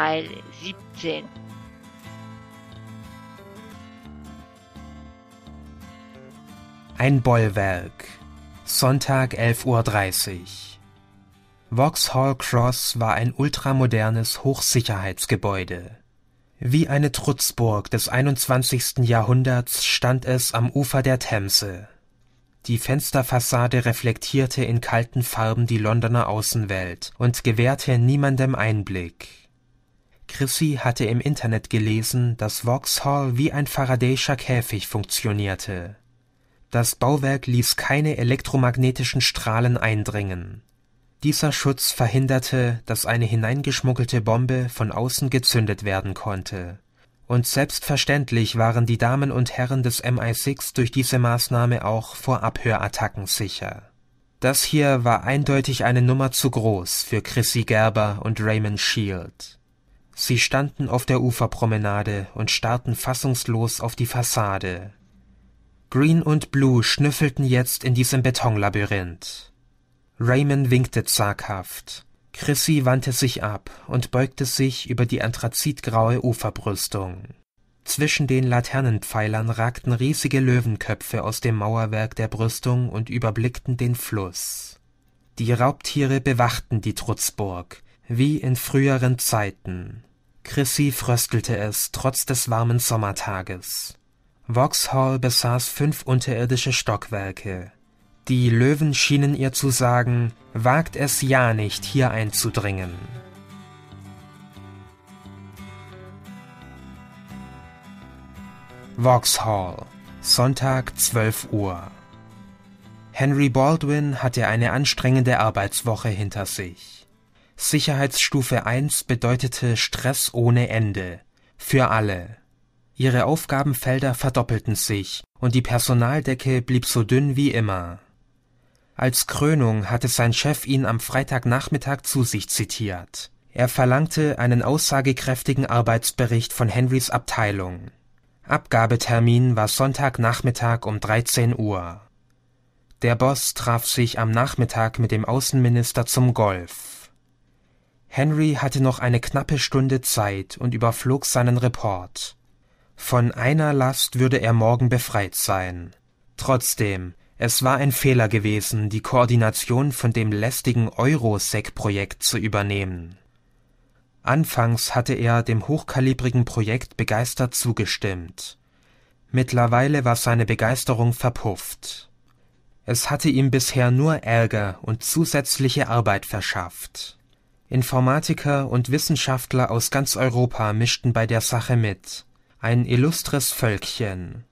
Teil 17. Ein Bollwerk. Sonntag 11.30 Uhr. Vauxhall Cross war ein ultramodernes Hochsicherheitsgebäude. Wie eine Trutzburg des 21. Jahrhunderts stand es am Ufer der Themse. Die Fensterfassade reflektierte in kalten Farben die Londoner Außenwelt und gewährte niemandem Einblick. Chrissy hatte im Internet gelesen, dass Vauxhall wie ein Faraday'scher Käfig funktionierte. Das Bauwerk ließ keine elektromagnetischen Strahlen eindringen. Dieser Schutz verhinderte, dass eine hineingeschmuggelte Bombe von außen gezündet werden konnte. Und selbstverständlich waren die Damen und Herren des MI6 durch diese Maßnahme auch vor Abhörattacken sicher. Das hier war eindeutig eine Nummer zu groß für Chrissy Gerber und Raymond Shield. Sie standen auf der Uferpromenade und starrten fassungslos auf die Fassade. Green und Blue schnüffelten jetzt in diesem Betonlabyrinth. Raymond winkte zaghaft. Chrissy wandte sich ab und beugte sich über die anthrazitgraue Uferbrüstung. Zwischen den Laternenpfeilern ragten riesige Löwenköpfe aus dem Mauerwerk der Brüstung und überblickten den Fluss. Die Raubtiere bewachten die Trutzburg, wie in früheren Zeiten. Chrissy fröstelte es, trotz des warmen Sommertages. Vauxhall besaß fünf unterirdische Stockwerke. Die Löwen schienen ihr zu sagen, wagt es ja nicht, hier einzudringen. Vauxhall, Sonntag 12 Uhr. Henry Baldwin hatte eine anstrengende Arbeitswoche hinter sich. Sicherheitsstufe 1 bedeutete Stress ohne Ende. Für alle. Ihre Aufgabenfelder verdoppelten sich und die Personaldecke blieb so dünn wie immer. Als Krönung hatte sein Chef ihn am Freitagnachmittag zu sich zitiert. Er verlangte einen aussagekräftigen Arbeitsbericht von Henrys Abteilung. Abgabetermin war Sonntagnachmittag um 13 Uhr. Der Boss traf sich am Nachmittag mit dem Außenminister zum Golf. Henry hatte noch eine knappe Stunde Zeit und überflog seinen Report. Von einer Last würde er morgen befreit sein. Trotzdem, es war ein Fehler gewesen, die Koordination von dem lästigen Eurosec-Projekt zu übernehmen. Anfangs hatte er dem hochkalibrigen Projekt begeistert zugestimmt. Mittlerweile war seine Begeisterung verpufft. Es hatte ihm bisher nur Ärger und zusätzliche Arbeit verschafft. Informatiker und Wissenschaftler aus ganz Europa mischten bei der Sache mit. Ein illustres Völkchen.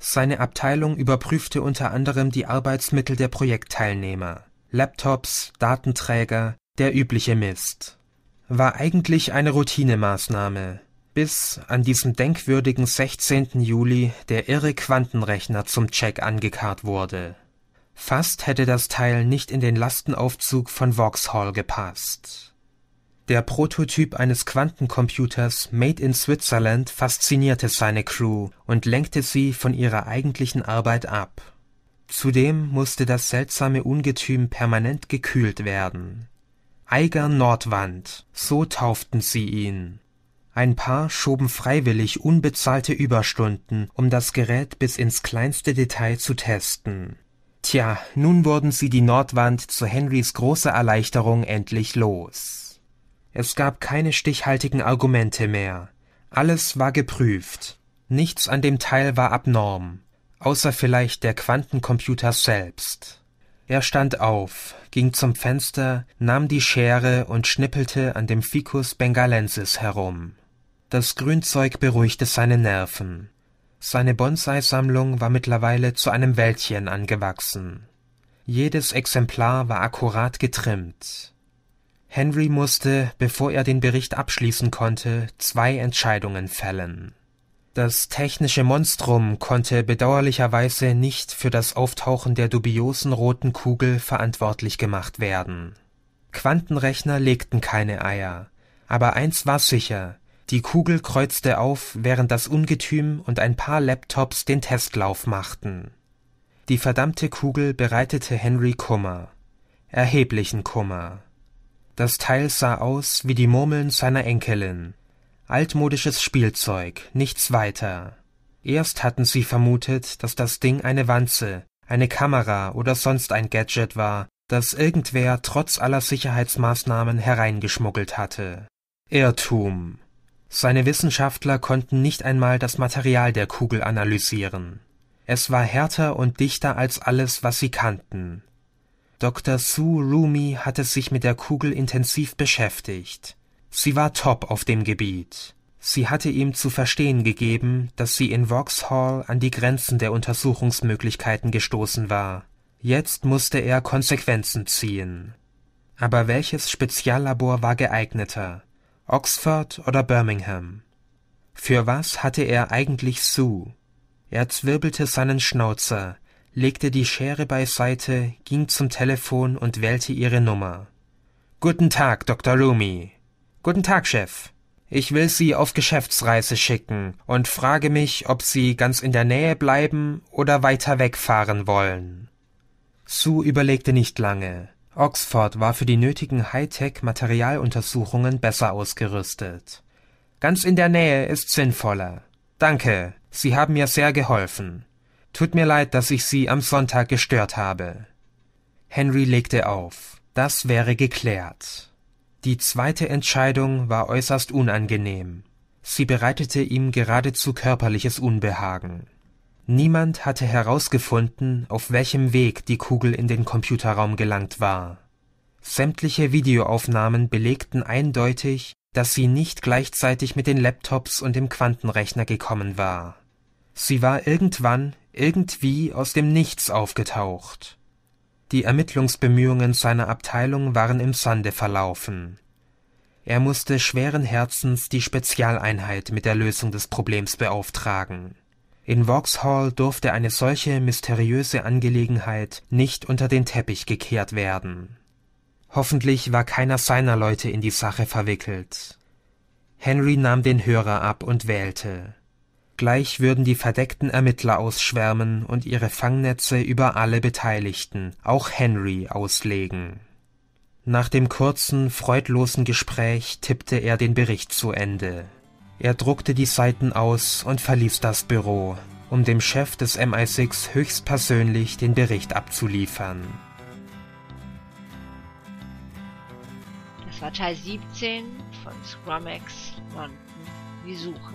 Seine Abteilung überprüfte unter anderem die Arbeitsmittel der Projektteilnehmer (Laptops, Datenträger, der übliche Mist). War eigentlich eine Routinemaßnahme. bis an diesem denkwürdigen 16. Juli der irre Quantenrechner zum Check angekarrt wurde. Fast hätte das Teil nicht in den Lastenaufzug von Vauxhall gepasst der Prototyp eines Quantencomputers made in Switzerland faszinierte seine Crew und lenkte sie von ihrer eigentlichen Arbeit ab. Zudem musste das seltsame Ungetüm permanent gekühlt werden. Eiger Nordwand, so tauften sie ihn. Ein Paar schoben freiwillig unbezahlte Überstunden, um das Gerät bis ins kleinste Detail zu testen. Tja, nun wurden sie die Nordwand zu Henrys großer Erleichterung endlich los es gab keine stichhaltigen Argumente mehr. Alles war geprüft. Nichts an dem Teil war abnorm, außer vielleicht der Quantencomputer selbst. Er stand auf, ging zum Fenster, nahm die Schere und schnippelte an dem Ficus bengalensis herum. Das Grünzeug beruhigte seine Nerven. Seine Bonsai-Sammlung war mittlerweile zu einem Wäldchen angewachsen. Jedes Exemplar war akkurat getrimmt. Henry musste, bevor er den Bericht abschließen konnte, zwei Entscheidungen fällen. Das technische Monstrum konnte bedauerlicherweise nicht für das Auftauchen der dubiosen roten Kugel verantwortlich gemacht werden. Quantenrechner legten keine Eier, aber eins war sicher, die Kugel kreuzte auf, während das Ungetüm und ein paar Laptops den Testlauf machten. Die verdammte Kugel bereitete Henry Kummer, erheblichen Kummer. Das Teil sah aus wie die Murmeln seiner Enkelin. Altmodisches Spielzeug, nichts weiter. Erst hatten sie vermutet, dass das Ding eine Wanze, eine Kamera oder sonst ein Gadget war, das irgendwer trotz aller Sicherheitsmaßnahmen hereingeschmuggelt hatte. Irrtum. Seine Wissenschaftler konnten nicht einmal das Material der Kugel analysieren. Es war härter und dichter als alles, was sie kannten. Dr. Sue Rumi hatte sich mit der Kugel intensiv beschäftigt. Sie war top auf dem Gebiet. Sie hatte ihm zu verstehen gegeben, dass sie in Vauxhall an die Grenzen der Untersuchungsmöglichkeiten gestoßen war. Jetzt musste er Konsequenzen ziehen. Aber welches Speziallabor war geeigneter? Oxford oder Birmingham? Für was hatte er eigentlich Sue? Er zwirbelte seinen Schnauzer, legte die Schere beiseite, ging zum Telefon und wählte ihre Nummer. Guten Tag, Dr. Loomy. Guten Tag, Chef. Ich will Sie auf Geschäftsreise schicken und frage mich, ob Sie ganz in der Nähe bleiben oder weiter wegfahren wollen. Sue überlegte nicht lange. Oxford war für die nötigen Hightech-Materialuntersuchungen besser ausgerüstet. Ganz in der Nähe ist sinnvoller. Danke, Sie haben mir sehr geholfen. Tut mir leid, dass ich Sie am Sonntag gestört habe. Henry legte auf. Das wäre geklärt. Die zweite Entscheidung war äußerst unangenehm. Sie bereitete ihm geradezu körperliches Unbehagen. Niemand hatte herausgefunden, auf welchem Weg die Kugel in den Computerraum gelangt war. Sämtliche Videoaufnahmen belegten eindeutig, dass sie nicht gleichzeitig mit den Laptops und dem Quantenrechner gekommen war. Sie war irgendwann irgendwie aus dem Nichts aufgetaucht. Die Ermittlungsbemühungen seiner Abteilung waren im Sande verlaufen. Er musste schweren Herzens die Spezialeinheit mit der Lösung des Problems beauftragen. In Vauxhall durfte eine solche mysteriöse Angelegenheit nicht unter den Teppich gekehrt werden. Hoffentlich war keiner seiner Leute in die Sache verwickelt. Henry nahm den Hörer ab und wählte. Gleich würden die verdeckten Ermittler ausschwärmen und ihre Fangnetze über alle Beteiligten, auch Henry, auslegen. Nach dem kurzen, freudlosen Gespräch tippte er den Bericht zu Ende. Er druckte die Seiten aus und verließ das Büro, um dem Chef des MI6 höchstpersönlich den Bericht abzuliefern. Das war Teil 17 von Scrumex London, die Suche